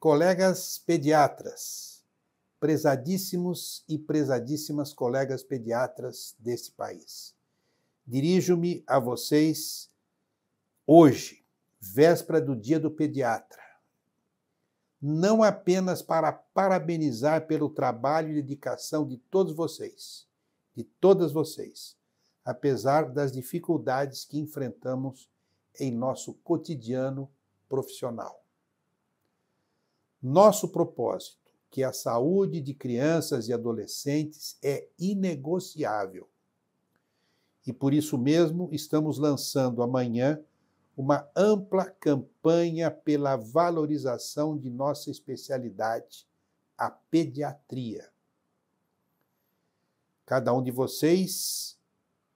Colegas pediatras, prezadíssimos e prezadíssimas colegas pediatras deste país, dirijo-me a vocês hoje, véspera do Dia do Pediatra, não apenas para parabenizar pelo trabalho e dedicação de todos vocês, de todas vocês, apesar das dificuldades que enfrentamos em nosso cotidiano profissional nosso propósito, que a saúde de crianças e adolescentes é inegociável. E por isso mesmo estamos lançando amanhã uma ampla campanha pela valorização de nossa especialidade, a pediatria. Cada um de vocês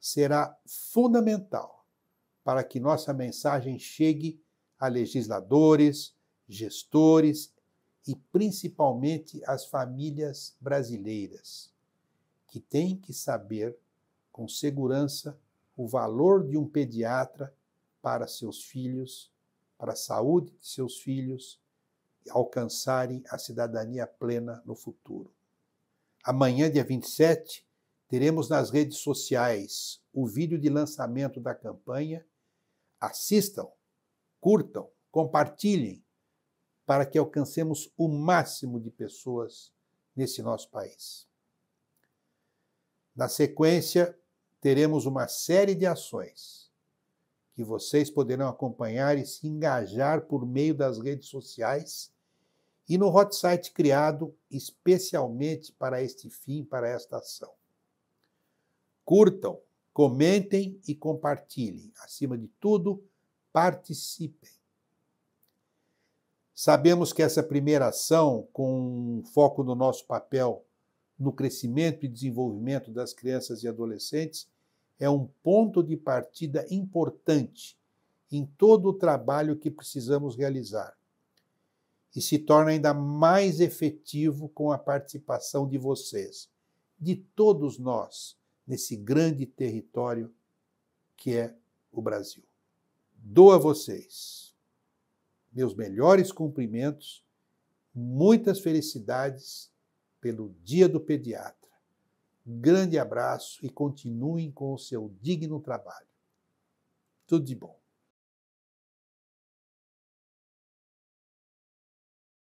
será fundamental para que nossa mensagem chegue a legisladores, gestores e principalmente as famílias brasileiras, que têm que saber com segurança o valor de um pediatra para seus filhos, para a saúde de seus filhos, alcançarem a cidadania plena no futuro. Amanhã, dia 27, teremos nas redes sociais o vídeo de lançamento da campanha. Assistam, curtam, compartilhem para que alcancemos o máximo de pessoas nesse nosso país. Na sequência, teremos uma série de ações que vocês poderão acompanhar e se engajar por meio das redes sociais e no hot site criado especialmente para este fim, para esta ação. Curtam, comentem e compartilhem. Acima de tudo, participem. Sabemos que essa primeira ação, com foco no nosso papel no crescimento e desenvolvimento das crianças e adolescentes, é um ponto de partida importante em todo o trabalho que precisamos realizar. E se torna ainda mais efetivo com a participação de vocês, de todos nós, nesse grande território que é o Brasil. Doa vocês meus melhores cumprimentos, muitas felicidades pelo Dia do Pediatra. Grande abraço e continuem com o seu digno trabalho. Tudo de bom.